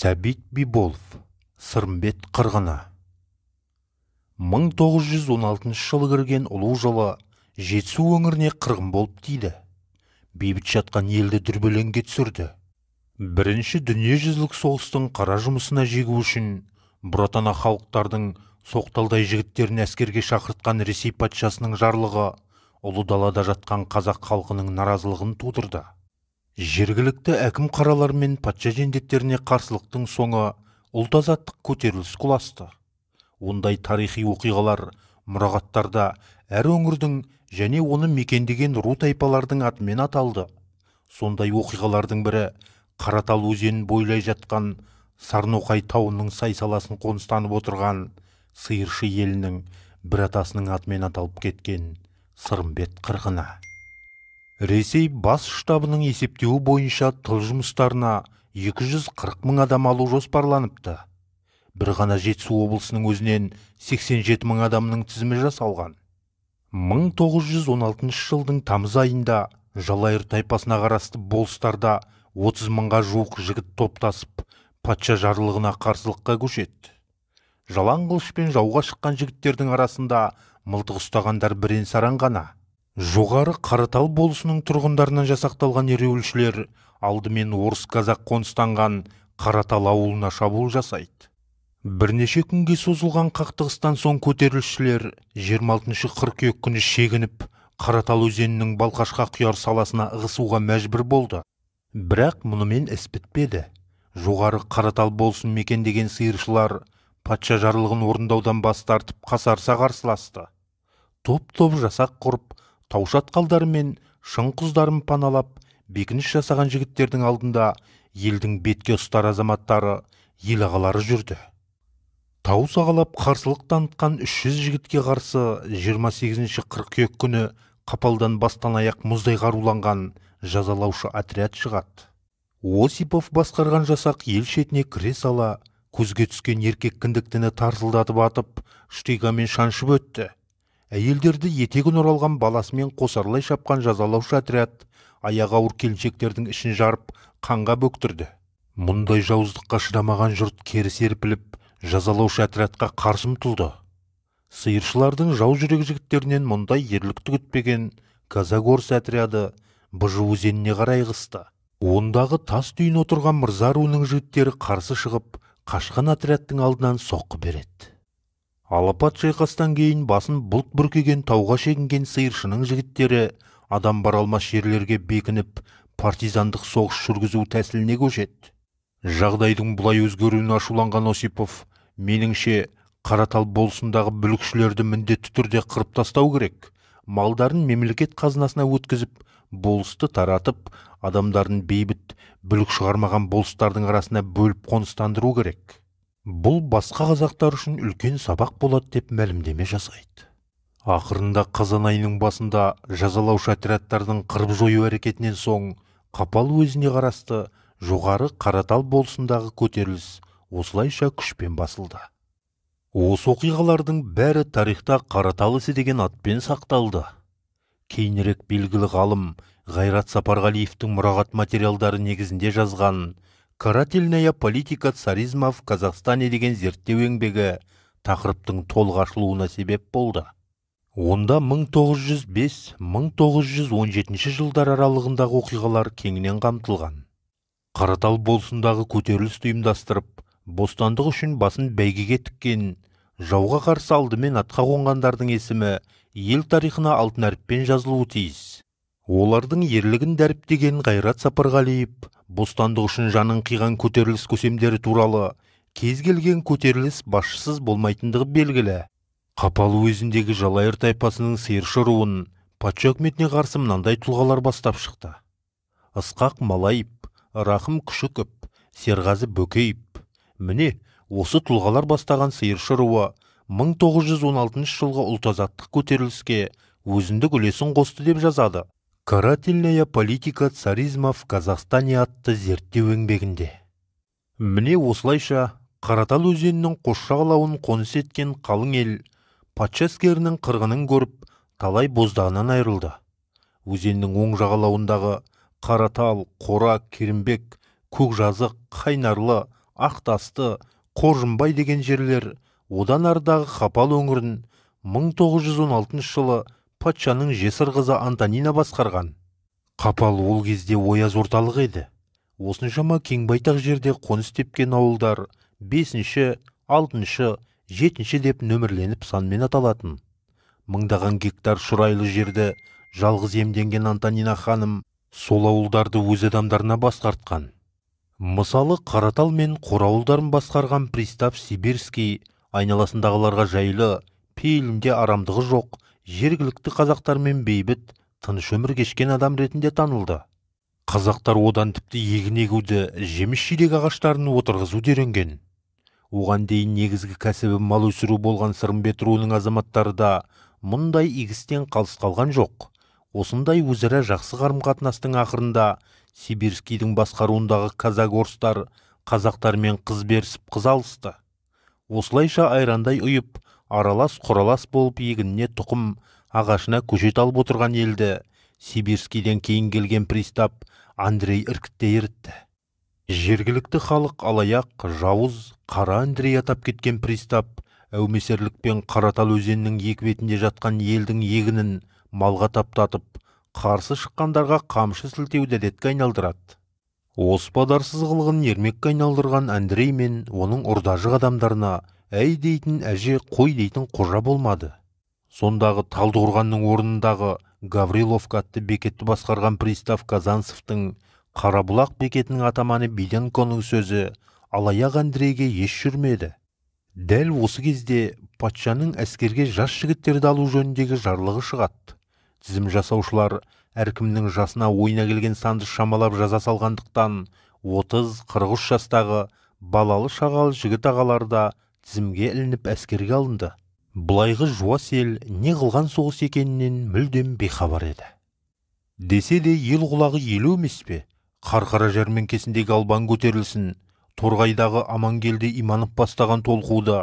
сәбит биболов сырымбет қырғыны 1916 жылы кірген ұлу жылы жетісу өңіріне қырғын болып тиді бейбіт жатқан елді дүрбелеңге түсірді бірінші дүниежүзілік соғыстың қара жұмысына жегу үшін бұратана халықтардың соқталдай жігіттерін әскерге шақыртқан ресей патшасының жарлығы ұлы далада жатқан қазақ халқының наразылығын тудырды жергілікті әкім қаралар мен патша жендеттеріне қарсылықтың соңы ұлт азаттық көтеріліс құласты ондай тарихи оқиғалар мұрағаттарда әр өңірдің және оны мекендеген ру тайпалардың атымен аталды сондай оқиғалардың бірі қаратал өзенін бойлай жатқан сарноқай тауының сай саласын қоныстанып отырған сиыршы елінің бір атасының атымен аталып кеткен сырымбет қырғыны ресей бас штабының есептеуі бойынша тыл жұмыстарына 240 мың адам алу жоспарланыпты бір ғана жетісу облысының өзінен 87 мың адамның тізімі жасалған 1916 жылдың тамыз айында жалайыр тайпасына қарасты болыстарда 30 мыңға жуық жігіт топтасып патша жарлығына қарсылыққа көшеді жалаң қылышпен жауға шыққан жігіттердің арасында мылтық ұстағандар бірен саран ғана жоғары қаратал болысының тұрғындарынан жасақталған ереуілшілер алдымен орыс қазақ қоныстанған қаратал ауылына шабуыл жасайды бірнеше күнге созылған қақтығыстан соң көтерілісшілер 26 қыркүйек күні шегініп қаратал өзенінің балқашқа құяр саласына ығысуға мәжбүр болды бірақ мұнымен іс бітпеді жоғары қаратал болсын мекендеген сиыршылар патша жарлығын орындаудан бас тартып қасарыса қарсыласты топ топ жасақ құрып таушат қалдары мен шың құздарын паналап бекініс жасаған жігіттердің алдында елдің бетке ұстар азаматтары ел ағалары жүрді тау сағалап қарсылық танытқан 300 жігітке қарсы 28-ші қыркүйек күні қапалдан бастан аяқ мұздай қаруланған жазалаушы отряд шығады осипов басқарған жасақ ел шетіне кіре сала көзге түскен еркек кіндіктіні тарсылдатып атып штигамен шаншып өтті әйелдерді етегін оралған баласымен қосарлай шапқан жазалаушы отряд аяғы ауыр келіншектердің ішін жарып қанға бөктірді мұндай жауыздыққа шыдамаған жұрт кері серпіліп жазалаушы отрядқа қарсы ұмтылды сиыршылардың жау жүрек жігіттерінен мұндай ерлікті күтпеген казагорс отряды бұжы өзеніне қарай ығысты ондағы тас түйін отырған мырза руының жігіттері қарсы шығып қашқан отрядтың алдынан соққы береді алапат шайқастан кейін басын бұлт бүркеген тауға шегінген сиыршының жігіттері адам бара алмас жерлерге бекініп партизандық соғыс жүргізу тәсіліне көшеді жағдайдың бұлай өзгеруіне ашуланған осипов меніңше қаратал болысындағы бүлікшілерді міндетті түрде қырып тастау керек малдарын мемлекет қазынасына өткізіп болысты таратып адамдарын бейбіт бүлік шығармаған болыстардың арасына бөліп қоныстандыру керек бұл басқа қазақтар үшін үлкен сабақ болады деп мәлімдеме жасайды ақырында қазан айының басында жазалаушы отрядтардың қырып жою әрекетінен соң қапал өзіне қарасты жоғары қаратал болысындағы көтеріліс осылайша күшпен басылды осы оқиғалардың бәрі тарихта қаратал ісі деген атпен сақталды кейінірек белгілі ғалым ғайрат сапарғалиевтің мұрағат материалдары негізінде жазған карательная политика царизма в казахстане деген зерттеу еңбегі тақырыптың толғашылуына себеп болды онда 1905-1917 жылдар аралығындағы оқиғалар кеңінен қамтылған қаратал болсындағы көтеріліс ұйымдастырып бостандық үшін басын бәйгеге тіккен жауға қарсы алдымен атқа қонғандардың есімі ел тарихына алтын әріппен жазылуы тиіс олардың ерлігін дәріптеген қайрат сапарғалиев бостандық үшін жанын қиған көтеріліс көсемдері туралы кез келген көтеріліс басшысыз болмайтындығы белгілі Қапалы өзіндегі жалайыр тайпасының сиыршы руын патша үкіметіне қарсы мынандай тұлғалар бастап шықты ысқақ Малайып, рахым күшіков серғазы Бөкейіп, міне осы тұлғалар бастаған сиыршы руы 1916 жылғы ұлт азаттық көтеріліске өзіндік үлесін қосты деп жазады карательная политика царизма в Казахстане атты зерттеу еңбегінде міне осылайша қаратал өзенінің қосшы алауын қоныс еткен қалың ел патша әскерінің қырғынын көріп талай боздағынан айрылды. өзеннің оң жағалауындағы қаратал қора керімбек көкжазық қайнарлы ақтасты қоржынбай деген жерлер одан ардағы қапал өңірін 1916 жылы патшаның жесір қызы антонина басқарған қапал ол кезде ояз орталығы еді осыншама кең байтақ жерде қоныс тепкен ауылдар бесінші алтыншы жетінші деп нөмірленіп санмен аталатын мыңдаған гектар шұрайлы жерді жалғыз емденген антонина ханым сол ауылдарды өз адамдарына басқартқан мысалы қаратал мен қорауылдарын басқарған пристав сибирский айналасындағыларға жайлы пейілінде арамдығы жоқ жергілікті қазақтармен бейбіт тыныш өмір кешкен адам ретінде танылды қазақтар одан тіпті егін егуді жеміс жидек ағаштарын отырғызуды үйренген оған дейін негізгі кәсібі мал өсіру болған сырымбет руының азаматтары да мұндай игістен қалыс қалған жоқ осындай өзара жақсы қарым қатынастың ақырында сибирскийдің басқаруындағы казак орыстар қазақтармен қыз берісіп қыз алысты осылайша айрандай ұйып аралас құралас болып егініне тұқым ағашына көшет алып отырған елді сибирскийден кейін келген пристап андрей іркіттей ірітті жергілікті халық алаяқ жауыз қара андрей атап кеткен пристап, әумесерлікпен қаратал өзенінің екі бетінде жатқан елдің егінін малға таптатып қарсы шыққандарға қамшы сілтеуді әдетке айналдырады оспадарсыз қылғын ермекке айналдырған андрей мен оның ұрдажық адамдарына әй дейтін әже қой дейтін қожа болмады сондағы талдықорғанның орнындағы гавриловка атты бекетті басқарған пристав Казанцевтың қарабұлақ бекетінің атаманы биденконың сөзі алаяқ андрейге еш жүрмеді дәл осы кезде патшаның әскерге жас жігіттерді алу жөніндегі жарлығы шығады тізім жасаушылар әркімнің жасына ойына келген санды шамалап жаза салғандықтан отыз 43 жастағы балалы шағалы жігіт ағалар да тізімге ілініп әскерге алынды былайғы жуас ел не қылған соғыс екенінен мүлдем бейхабар еді десе де ел құлағы елу емес пе қарқара жәрмеңкесіндегі албан көтерілісін торғайдағы амангелді иманов бастаған толқуды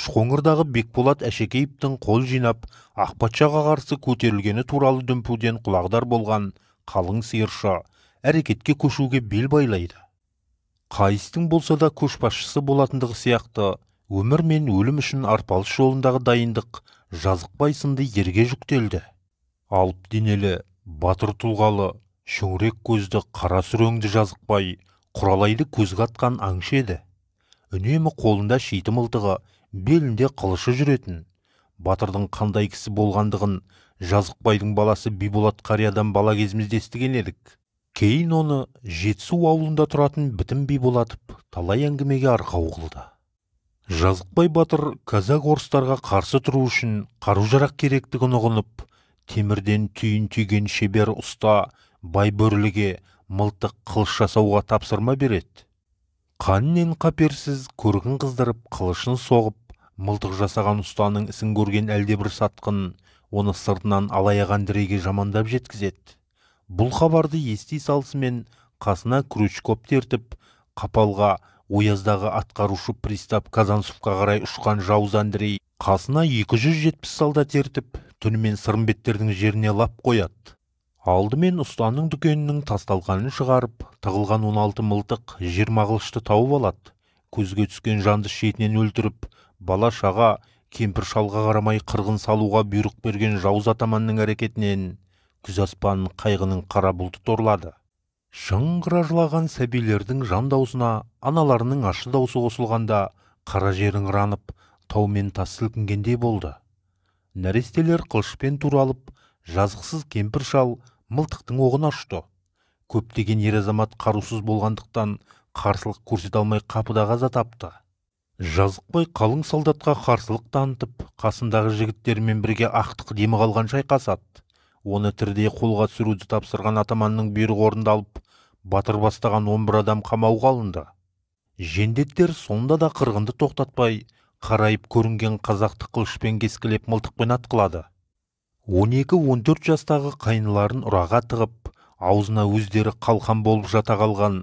үшқоңырдағы бекболат әшекеевтің қол жинап ақ патшаға қарсы көтерілгені туралы дүмпуден құлағдар болған қалың сиыршы әрекетке көшуге бел байлайды қайыстың болса да көшбасшысы болатындығы сияқты өмір мен өлім үшін арпалыс жолындағы дайындық жазықбай сынды ерге жүктелді алып денелі батыр тұлғалы шүңірек көзді қара сүреңді жазықбай құралайды көзге атқан аңшы еді үнемі қолында шиті мылтығы белінде қылышы жүретін батырдың қандай кісі болғандығын жазықбайдың баласы биболат қариядан бала кезімізде естіген едік кейін оны жетісу ауылында тұратын бітім биболатып талай әңгімеге арқау қылды жазықбай батыр казак орыстарға қарсы тұру үшін қару жарақ керектігін ұғынып темірден түйін түйген шебер ұста байбөріліге мылтық қылыш жасауға тапсырма береді қаннен қаперсіз көргін қыздырып қылышын соғып мылтық жасаған ұстаның ісін көрген әлдебір сатқын оны сыртынан алаяған андрейге жамандап жеткізеді бұл хабарды ести салысымен қасына крючков тертіп қапалға ояздағы атқарушы пристав казанцевқа қарай ұшқан жауыз андрей қасына 270 солдат ертіп түнімен сырымбеттердің жеріне лап қояды алдымен ұстаның дүкенінің тасталғанын шығарып тығылған 16 мылтық жиырма қылышты тауып алады көзге түскен жанды шетінен өлтіріп бала шаға кемпір шалға қарамай қырғын салуға бұйрық берген жауыз атаманның әрекетінен күз аспанын қайғының қара бұлты торлады шыңғыра жылаған сәбилердің жан даусына аналарының ащы даусы қосылғанда қара жерің ыңыранып тау мен тас сілкінгендей болды нәрестелер қылышпен алып, жазықсыз кемпір шал мылтықтың оғына ашты. көптеген ер азамат қарусыз болғандықтан қарсылық көрсете алмай қапыда қаза тапты жазықбай қалың солдатқа қарсылық танытып қасындағы жігіттермен бірге ақтық демі қалған шайқасады оны тірідей қолға түсіруді тапсырған атаманның бұйрығы орындалып батыр бастаған 11 адам қамауға алынды жендеттер сонда да қырғынды тоқтатпай қарайып көрінген қазақты қылышпен кескілеп мылтықпен атқылады 12-14 жастағы қайныларын ұраға тығып аузына өздері қалқан болып жата қалған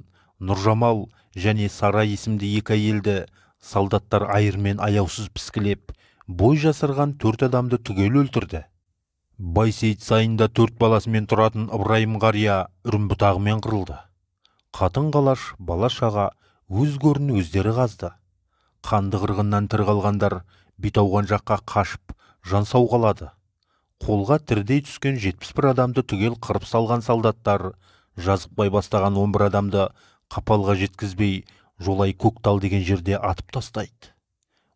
нұржамал және сара есімді екі әйелді солдаттар айырмен аяусыз піскілеп бой жасырған төрт адамды түгел өлтірді байсейіт сайында төрт баласымен тұратын ыбырайым қария үрімбұтағымен қырылды қатын қалаш бала шаға өз көрін өздері қазды қанды қырғыннан тірі қалғандар бет жаққа қашып жан сауғалады қолға тірдей түскен 71 адамды түгел қырып салған солдаттар жазықпай бастаған бір адамды қапалға жеткізбей жолай көктал деген жерде атып тастайды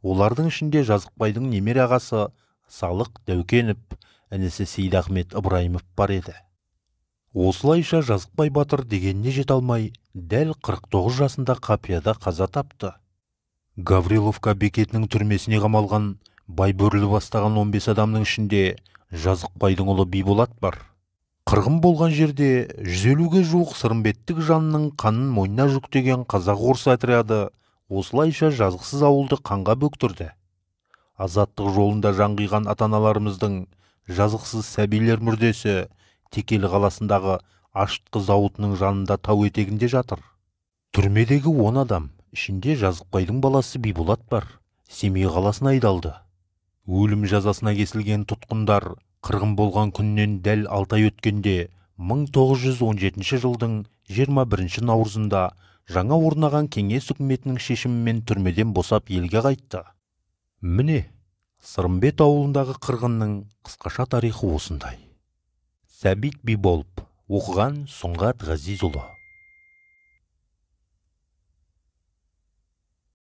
олардың ішінде жазықбайдың немере ағасы салық дәукенов інісі сейдахмет ыбырайымов бар еді осылайша жазықбай батыр дегеніне жете алмай дәл 49 жасында қапияда қаза тапты гавриловка бекетінің түрмесіне қамалған байбөрілі бастаған 15 адамның ішінде жазықбайдың ұлы биболат бар қырғын болған жерде 150-ге жуық сырымбеттік жанның қанын мойнына жүктеген қазақ орыс отряды осылайша жазықсыз ауылды қанға бөктірді азаттық жолында жан қиған ата аналарымыздың жазықсыз сәбилер мүрдесі текел қаласындағы ашытқы зауытының жанында тау етегінде жатыр түрмедегі он адам ішінде жазықбайдың баласы биболат бар семей қаласына айдалды өлім жазасына кесілген тұтқындар қырғын болған күннен дәл алты ай өткенде 1917 жылдың 21 наурызында жаңа орнаған кеңес үкіметінің шешімімен түрмеден босап елге қайтты міне сырымбет ауылындағы қырғынның қысқаша тарихы осындай сәбит биболып оқыған сұңғат ғазизұлы